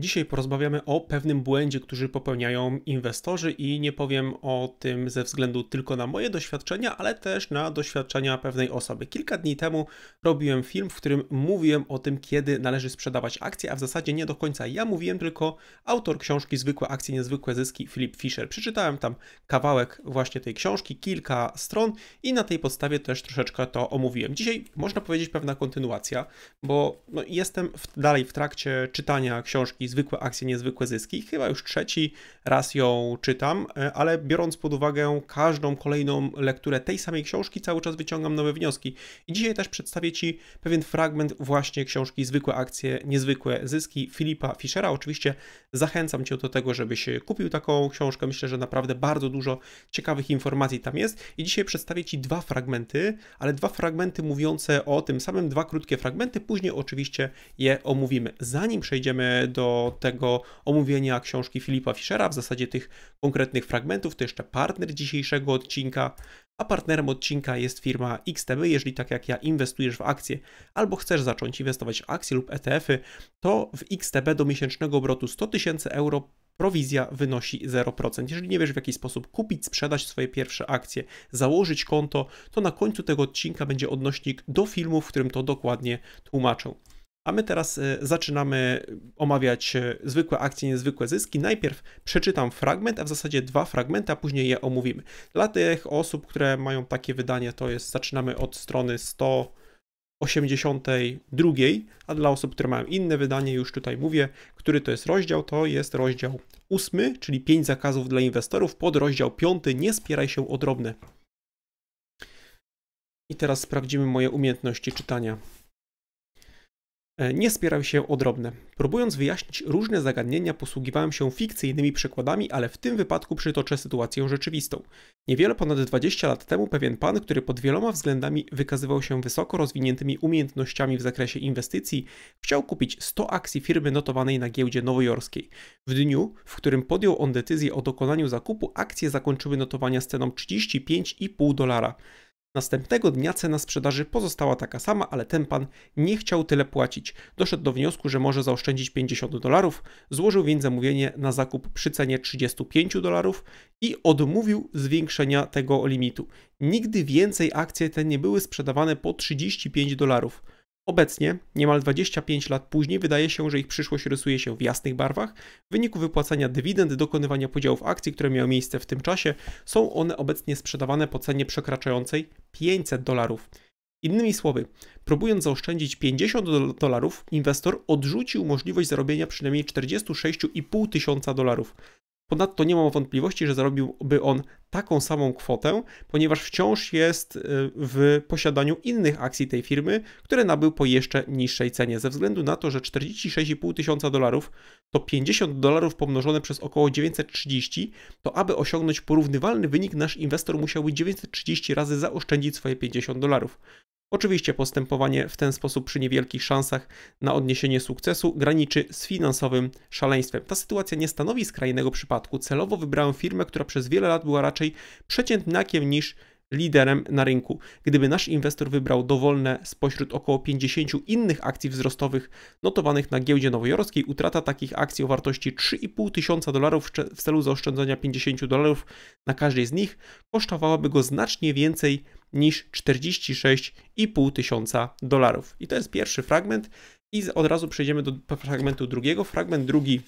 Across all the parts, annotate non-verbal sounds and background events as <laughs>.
Dzisiaj porozmawiamy o pewnym błędzie, który popełniają inwestorzy i nie powiem o tym ze względu tylko na moje doświadczenia, ale też na doświadczenia pewnej osoby. Kilka dni temu robiłem film, w którym mówiłem o tym, kiedy należy sprzedawać akcje, a w zasadzie nie do końca ja mówiłem, tylko autor książki Zwykłe akcje, niezwykłe zyski, Philip Fisher. Przeczytałem tam kawałek właśnie tej książki, kilka stron i na tej podstawie też troszeczkę to omówiłem. Dzisiaj można powiedzieć pewna kontynuacja, bo no, jestem w, dalej w trakcie czytania książki zwykłe akcje, niezwykłe zyski. Chyba już trzeci raz ją czytam, e, ale biorąc pod uwagę każdą kolejną lekturę tej samej książki, cały czas wyciągam nowe wnioski. I dzisiaj też przedstawię Ci pewien fragment właśnie książki Zwykłe akcje, niezwykłe zyski Filipa Fischera. Oczywiście zachęcam Cię do tego, żebyś kupił taką książkę. Myślę, że naprawdę bardzo dużo ciekawych informacji tam jest. I dzisiaj przedstawię Ci dwa fragmenty, ale dwa fragmenty mówiące o tym samym, dwa krótkie fragmenty. Później oczywiście je omówimy. Zanim przejdziemy do tego omówienia książki Filipa Fischera, w zasadzie tych konkretnych fragmentów, to jeszcze partner dzisiejszego odcinka, a partnerem odcinka jest firma XTB. Jeżeli tak jak ja inwestujesz w akcje albo chcesz zacząć inwestować w akcje lub ETF-y, to w XTB do miesięcznego obrotu 100 tysięcy euro prowizja wynosi 0%. Jeżeli nie wiesz w jaki sposób kupić, sprzedać swoje pierwsze akcje, założyć konto, to na końcu tego odcinka będzie odnośnik do filmu, w którym to dokładnie tłumaczę. A my teraz y, zaczynamy omawiać y, zwykłe akcje, niezwykłe zyski. Najpierw przeczytam fragment, a w zasadzie dwa fragmenty, a później je omówimy. Dla tych osób, które mają takie wydanie, to jest zaczynamy od strony 100. 82, a dla osób, które mają inne wydanie, już tutaj mówię, który to jest rozdział, to jest rozdział 8, czyli 5 zakazów dla inwestorów, pod rozdział 5, nie spieraj się o drobne. I teraz sprawdzimy moje umiejętności czytania. E, nie spierał się o drobne. Próbując wyjaśnić różne zagadnienia, posługiwałem się fikcyjnymi przykładami, ale w tym wypadku przytoczę sytuację rzeczywistą. Niewiele ponad 20 lat temu pewien pan, który pod wieloma względami wykazywał się wysoko rozwiniętymi umiejętnościami w zakresie inwestycji, chciał kupić 100 akcji firmy notowanej na giełdzie nowojorskiej. W dniu, w którym podjął on decyzję o dokonaniu zakupu, akcje zakończyły notowania z ceną 35,5 dolara. Następnego dnia cena sprzedaży pozostała taka sama, ale ten pan nie chciał tyle płacić. Doszedł do wniosku, że może zaoszczędzić 50 dolarów, złożył więc zamówienie na zakup przy cenie 35 dolarów i odmówił zwiększenia tego limitu. Nigdy więcej akcje te nie były sprzedawane po 35 dolarów. Obecnie, niemal 25 lat później, wydaje się, że ich przyszłość rysuje się w jasnych barwach. W wyniku wypłacania dywidend, dokonywania podziałów akcji, które miały miejsce w tym czasie, są one obecnie sprzedawane po cenie przekraczającej 500 dolarów. Innymi słowy, próbując zaoszczędzić 50 dolarów, inwestor odrzucił możliwość zarobienia przynajmniej 46,5 tysiąca dolarów. Ponadto nie mam wątpliwości, że zarobiłby on taką samą kwotę, ponieważ wciąż jest y, w posiadaniu innych akcji tej firmy, które nabył po jeszcze niższej cenie. Ze względu na to, że 46,5 tysiąca dolarów to 50 dolarów pomnożone przez około 930, to aby osiągnąć porównywalny wynik, nasz inwestor musiałby 930 razy zaoszczędzić swoje 50 dolarów. Oczywiście postępowanie w ten sposób przy niewielkich szansach na odniesienie sukcesu graniczy z finansowym szaleństwem. Ta sytuacja nie stanowi skrajnego przypadku. Celowo wybrałem firmę, która przez wiele lat była raczej przeciętniakiem niż liderem na rynku. Gdyby nasz inwestor wybrał dowolne spośród około 50 innych akcji wzrostowych notowanych na giełdzie nowojorskiej, utrata takich akcji o wartości 3,5 tysiąca dolarów w celu zaoszczędzenia 50 dolarów na każdej z nich kosztowałaby go znacznie więcej niż 46,5 tysiąca dolarów. I to jest pierwszy fragment i od razu przejdziemy do fragmentu drugiego. Fragment drugi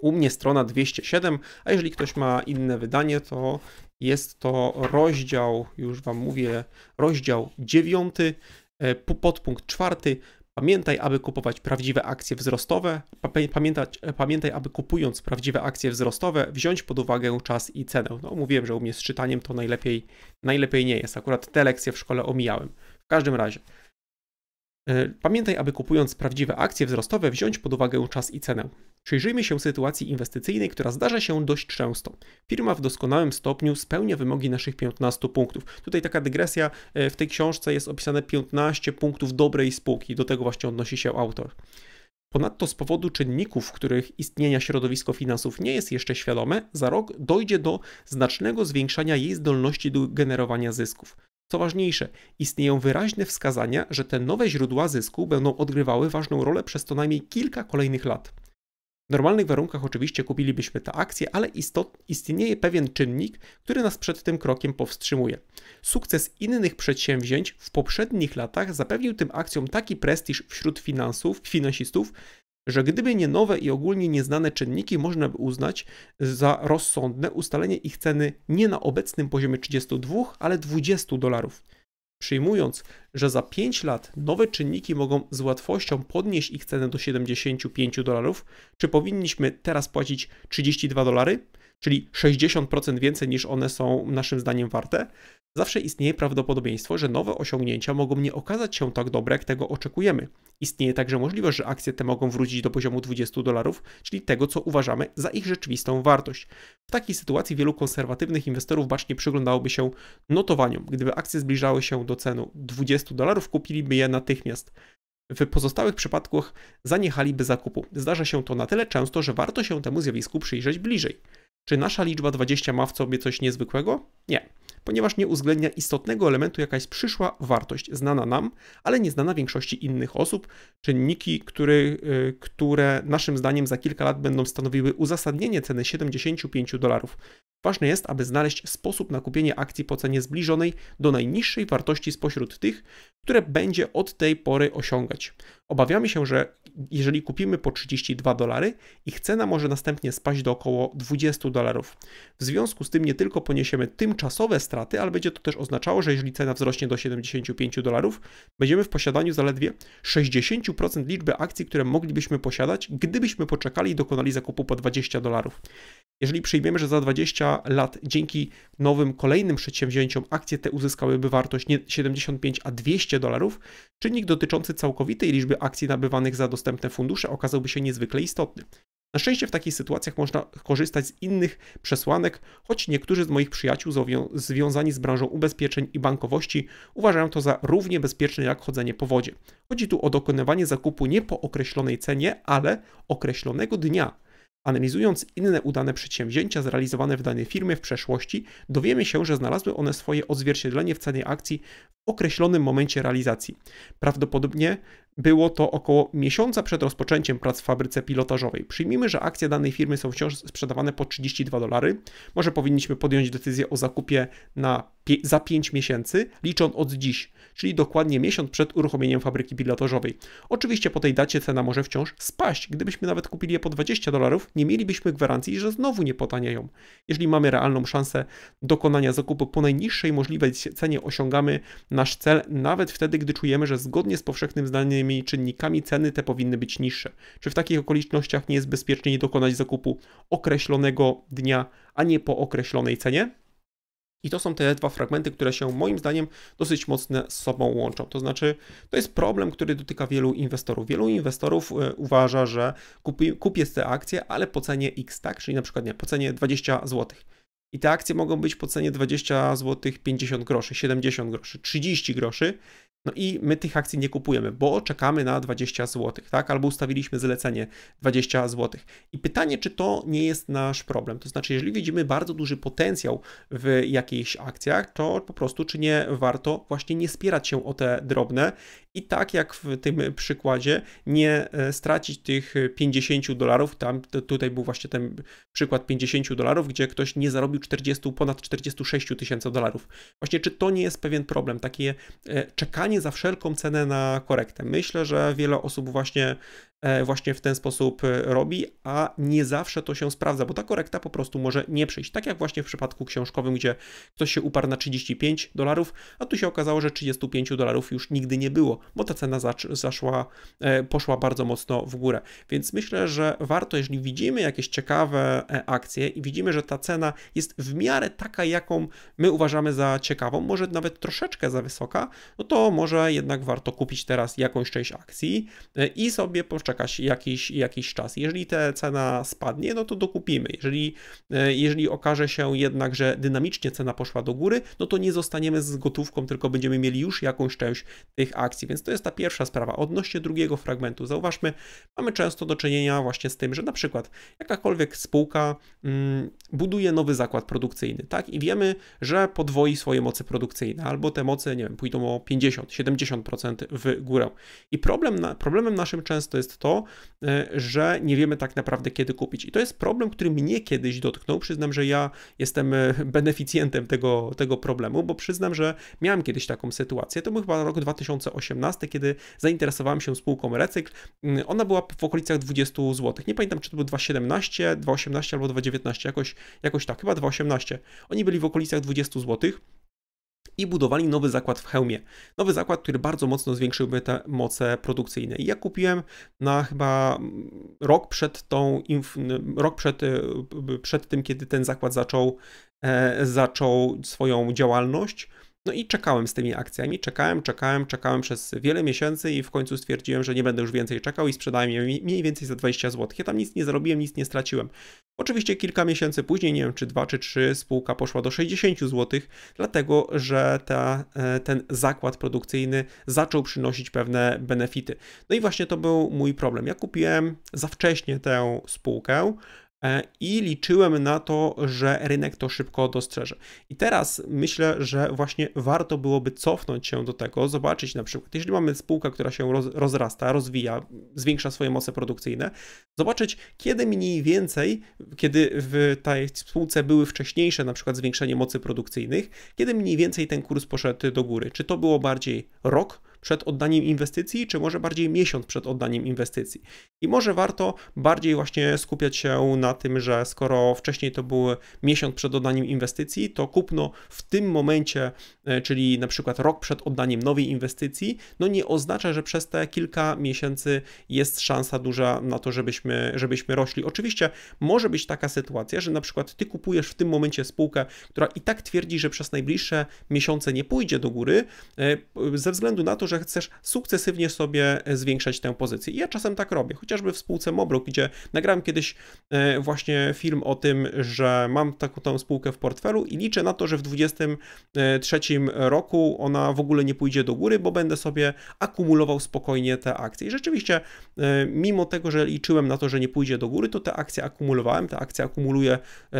u mnie strona 207, a jeżeli ktoś ma inne wydanie, to jest to rozdział, już Wam mówię, rozdział 9, e, podpunkt 4, Pamiętaj, aby kupować prawdziwe akcje wzrostowe. Pamiętać, e, pamiętaj, aby kupując prawdziwe akcje wzrostowe, wziąć pod uwagę czas i cenę. No, mówiłem, że u mnie z czytaniem to najlepiej, najlepiej nie jest. Akurat te lekcje w szkole omijałem. W każdym razie. E, pamiętaj, aby kupując prawdziwe akcje wzrostowe, wziąć pod uwagę czas i cenę. Przyjrzyjmy się sytuacji inwestycyjnej, która zdarza się dość często. Firma w doskonałym stopniu spełnia wymogi naszych 15 punktów. Tutaj taka dygresja, e, w tej książce jest opisane 15 punktów dobrej spółki, do tego właśnie odnosi się autor. Ponadto z powodu czynników, których istnienia środowisko finansów nie jest jeszcze świadome, za rok dojdzie do znacznego zwiększania jej zdolności do generowania zysków. Co ważniejsze, istnieją wyraźne wskazania, że te nowe źródła zysku będą odgrywały ważną rolę przez co najmniej kilka kolejnych lat. W normalnych warunkach oczywiście kupilibyśmy tę akcję, ale istot, istnieje pewien czynnik, który nas przed tym krokiem powstrzymuje. Sukces innych przedsięwzięć w poprzednich latach zapewnił tym akcjom taki prestiż wśród finansów, finansistów, że gdyby nie nowe i ogólnie nieznane czynniki, można by uznać za rozsądne ustalenie ich ceny nie na obecnym poziomie 32, ale 20 dolarów. Przyjmując, że za 5 lat nowe czynniki mogą z łatwością podnieść ich cenę do 75 dolarów, czy powinniśmy teraz płacić 32 dolary, czyli 60% więcej niż one są naszym zdaniem warte? Zawsze istnieje prawdopodobieństwo, że nowe osiągnięcia mogą nie okazać się tak dobre, jak tego oczekujemy. Istnieje także możliwość, że akcje te mogą wrócić do poziomu 20 dolarów, czyli tego, co uważamy za ich rzeczywistą wartość. W takiej sytuacji wielu konserwatywnych inwestorów bacznie przyglądałoby się notowaniom. Gdyby akcje zbliżały się do cenu 20 dolarów, kupiliby je natychmiast. W pozostałych przypadkach zaniechaliby zakupu. Zdarza się to na tyle często, że warto się temu zjawisku przyjrzeć bliżej. Czy nasza liczba 20 ma w sobie coś niezwykłego? Nie ponieważ nie uwzględnia istotnego elementu, jaka jest przyszła wartość znana nam, ale nieznana większości innych osób, czynniki, który, y, które naszym zdaniem za kilka lat będą stanowiły uzasadnienie ceny 75 dolarów. Ważne jest, aby znaleźć sposób na kupienie akcji po cenie zbliżonej do najniższej wartości spośród tych, które będzie od tej pory osiągać. Obawiamy się, że jeżeli kupimy po 32 dolary, ich cena może następnie spaść do około 20 dolarów. W związku z tym nie tylko poniesiemy tymczasowe straty, ale będzie to też oznaczało, że jeżeli cena wzrośnie do 75 dolarów, będziemy w posiadaniu zaledwie 60% liczby akcji, które moglibyśmy posiadać, gdybyśmy poczekali i dokonali zakupu po 20 dolarów. Jeżeli przyjmiemy, że za 20 lat dzięki nowym kolejnym przedsięwzięciom akcje te uzyskałyby wartość nie 75, a 200 dolarów, czynnik dotyczący całkowitej liczby akcji nabywanych za dostępne fundusze okazałby się niezwykle istotny. Na szczęście w takich sytuacjach można korzystać z innych przesłanek, choć niektórzy z moich przyjaciół związani z branżą ubezpieczeń i bankowości uważają to za równie bezpieczne jak chodzenie po wodzie. Chodzi tu o dokonywanie zakupu nie po określonej cenie, ale określonego dnia Analizując inne udane przedsięwzięcia zrealizowane w danej firmie w przeszłości, dowiemy się, że znalazły one swoje odzwierciedlenie w cenie akcji w określonym momencie realizacji. Prawdopodobnie było to około miesiąca przed rozpoczęciem prac w fabryce pilotażowej. Przyjmijmy, że akcje danej firmy są wciąż sprzedawane po 32 dolary. Może powinniśmy podjąć decyzję o zakupie na za 5 miesięcy, licząc od dziś, czyli dokładnie miesiąc przed uruchomieniem fabryki pilotażowej. Oczywiście po tej dacie cena może wciąż spaść. Gdybyśmy nawet kupili je po 20 dolarów, nie mielibyśmy gwarancji, że znowu nie potanieją. Jeżeli mamy realną szansę dokonania zakupu po najniższej możliwej cenie, osiągamy nasz cel nawet wtedy, gdy czujemy, że zgodnie z powszechnym zdaniem innymi czynnikami ceny te powinny być niższe. Czy w takich okolicznościach nie jest nie dokonać zakupu określonego dnia, a nie po określonej cenie? I to są te dwa fragmenty, które się moim zdaniem dosyć mocno z sobą łączą. To znaczy, to jest problem, który dotyka wielu inwestorów. Wielu inwestorów e, uważa, że kupi, kupię te akcje, ale po cenie X, tak? Czyli na przykład nie, po cenie 20 zł. I te akcje mogą być po cenie 20 zł 50 groszy, 70 groszy, 30 groszy no i my tych akcji nie kupujemy, bo czekamy na 20 zł, tak? Albo ustawiliśmy zlecenie 20 zł. I pytanie, czy to nie jest nasz problem? To znaczy, jeżeli widzimy bardzo duży potencjał w jakichś akcjach, to po prostu czy nie warto właśnie nie spierać się o te drobne i tak jak w tym przykładzie, nie e, stracić tych 50 dolarów. Tam tutaj był właśnie ten przykład 50 dolarów, gdzie ktoś nie zarobił 40, ponad 46 tysięcy dolarów. Właśnie, czy to nie jest pewien problem? Takie e, czekanie za wszelką cenę na korektę. Myślę, że wiele osób właśnie E, właśnie w ten sposób e, robi, a nie zawsze to się sprawdza, bo ta korekta po prostu może nie przyjść. Tak jak właśnie w przypadku książkowym, gdzie ktoś się uparł na 35 dolarów, a tu się okazało, że 35 dolarów już nigdy nie było, bo ta cena zaszła, e, poszła bardzo mocno w górę. Więc myślę, że warto, jeżeli widzimy jakieś ciekawe akcje i widzimy, że ta cena jest w miarę taka, jaką my uważamy za ciekawą, może nawet troszeczkę za wysoka, no to może jednak warto kupić teraz jakąś część akcji i sobie poczekać jakaś, jakiś, jakiś czas. Jeżeli ta cena spadnie, no to dokupimy. Jeżeli, e, jeżeli okaże się jednak, że dynamicznie cena poszła do góry, no to nie zostaniemy z gotówką, tylko będziemy mieli już jakąś część tych akcji. Więc to jest ta pierwsza sprawa. Odnośnie drugiego fragmentu, zauważmy, mamy często do czynienia właśnie z tym, że na przykład jakakolwiek spółka mm, buduje nowy zakład produkcyjny, tak? I wiemy, że podwoi swoje moce produkcyjne, albo te moce, nie wiem, pójdą o 50, 70% w górę. I problem, problemem naszym często jest to, e, że nie wiemy tak naprawdę kiedy kupić. I to jest problem, który mnie kiedyś dotknął. Przyznam, że ja jestem e, beneficjentem tego, tego problemu, bo przyznam, że miałem kiedyś taką sytuację. To był chyba rok 2018, kiedy zainteresowałem się spółką Recykl. Mm, ona była w okolicach 20 zł. Nie pamiętam, czy to był 2,17, 2,18 albo 2,19, jakoś, jakoś tak, chyba 2,18. Oni byli w okolicach 20 złotych i budowali nowy zakład w hełmie. Nowy zakład, który bardzo mocno zwiększyłby te moce produkcyjne. I ja kupiłem na chyba rok przed tą, rok przed, y, przed tym, kiedy ten zakład zaczął, e, zaczął swoją działalność. No i czekałem z tymi akcjami, czekałem, czekałem, czekałem przez wiele miesięcy i w końcu stwierdziłem, że nie będę już więcej czekał i sprzedałem je mniej więcej za 20 zł. Ja tam nic nie zarobiłem, nic nie straciłem. Oczywiście kilka miesięcy później, nie wiem czy 2 czy 3, spółka poszła do 60 zł, dlatego że ta, e, ten zakład produkcyjny zaczął przynosić pewne benefity. No i właśnie to był mój problem. Ja kupiłem za wcześnie tę spółkę, E, i liczyłem na to, że rynek to szybko dostrzeże. I teraz myślę, że właśnie warto byłoby cofnąć się do tego, zobaczyć na przykład, jeżeli mamy spółkę, która się rozrasta, rozwija, zwiększa swoje moce produkcyjne, zobaczyć, kiedy mniej więcej, kiedy w tej spółce były wcześniejsze na przykład zwiększenie mocy produkcyjnych, kiedy mniej więcej ten kurs poszedł do góry. Czy to było bardziej rok, przed oddaniem inwestycji, czy może bardziej miesiąc przed oddaniem inwestycji. I może warto bardziej właśnie skupiać się na tym, że skoro wcześniej to był miesiąc przed oddaniem inwestycji, to kupno w tym momencie, e, czyli na przykład rok przed oddaniem nowej inwestycji, no nie oznacza, że przez te kilka miesięcy jest szansa duża na to, żebyśmy, żebyśmy rośli. Oczywiście może być taka sytuacja, że na przykład ty kupujesz w tym momencie spółkę, która i tak twierdzi, że przez najbliższe miesiące nie pójdzie do góry, e, ze względu na to, że że chcesz sukcesywnie sobie e, zwiększać tę pozycję. I ja czasem tak robię, chociażby w spółce Mobruk, gdzie nagrałem kiedyś e, właśnie film o tym, że mam taką tą spółkę w portfelu i liczę na to, że w 2023 e, roku ona w ogóle nie pójdzie do góry, bo będę sobie akumulował spokojnie te akcje. I rzeczywiście, mimo tego, że liczyłem na to, że nie pójdzie do góry, to te akcje akumulowałem, te akcje akumuluję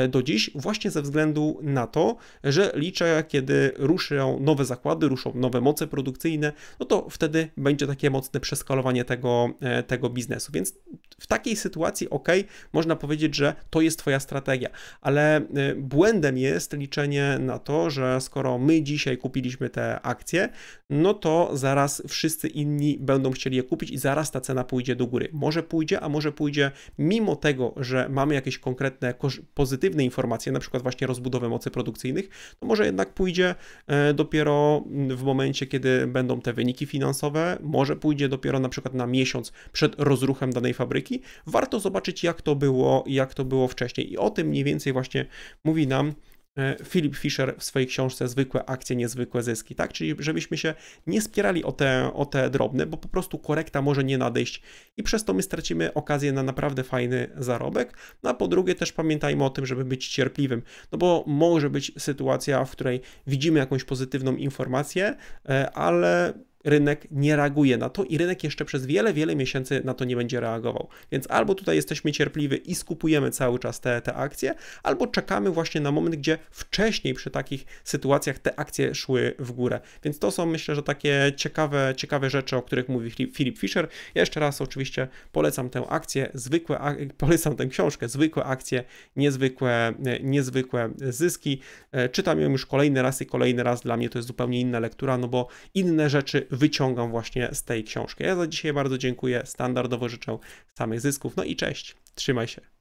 do dziś, właśnie ze względu na to, że liczę, kiedy ruszą nowe zakłady, ruszą nowe moce produkcyjne, no to wtedy będzie takie mocne przeskalowanie tego, e, tego biznesu. Więc w takiej sytuacji, ok, można powiedzieć, że to jest Twoja strategia, ale e, błędem jest liczenie na to, że skoro my dzisiaj kupiliśmy te akcje, no to zaraz wszyscy inni będą chcieli je kupić i zaraz ta cena pójdzie do góry. Może pójdzie, a może pójdzie mimo tego, że mamy jakieś konkretne pozytywne informacje, na przykład właśnie rozbudowę mocy produkcyjnych, to może jednak pójdzie e, dopiero w momencie, kiedy będą te wyniki wyniki finansowe, może pójdzie dopiero na przykład na miesiąc przed rozruchem danej fabryki. Warto zobaczyć, jak to było, jak to było wcześniej. I o tym mniej więcej właśnie mówi nam e, Philip Fisher w swojej książce Zwykłe akcje, niezwykłe zyski, tak? Czyli żebyśmy się nie spierali o te, o te drobne, bo po prostu korekta może nie nadejść i przez to my stracimy okazję na naprawdę fajny zarobek. No a po drugie też pamiętajmy o tym, żeby być cierpliwym, no bo może być sytuacja, w której widzimy jakąś pozytywną informację, e, ale rynek nie reaguje na to i rynek jeszcze przez wiele, wiele miesięcy na to nie będzie reagował. Więc albo tutaj jesteśmy cierpliwi i skupujemy cały czas te, te akcje, albo czekamy właśnie na moment, gdzie wcześniej przy takich sytuacjach te akcje szły w górę. Więc to są myślę, że takie ciekawe, ciekawe rzeczy, o których mówi Filip Fischer. jeszcze raz oczywiście polecam tę akcję, zwykłe, <laughs> polecam tę książkę, zwykłe akcje, niezwykłe, e, niezwykłe zyski. E, czytam ją już kolejny raz i kolejny raz. Dla mnie to jest zupełnie inna lektura, no bo inne rzeczy wyciągam właśnie z tej książki. Ja za dzisiaj bardzo dziękuję, standardowo życzę samych zysków, no i cześć, trzymaj się.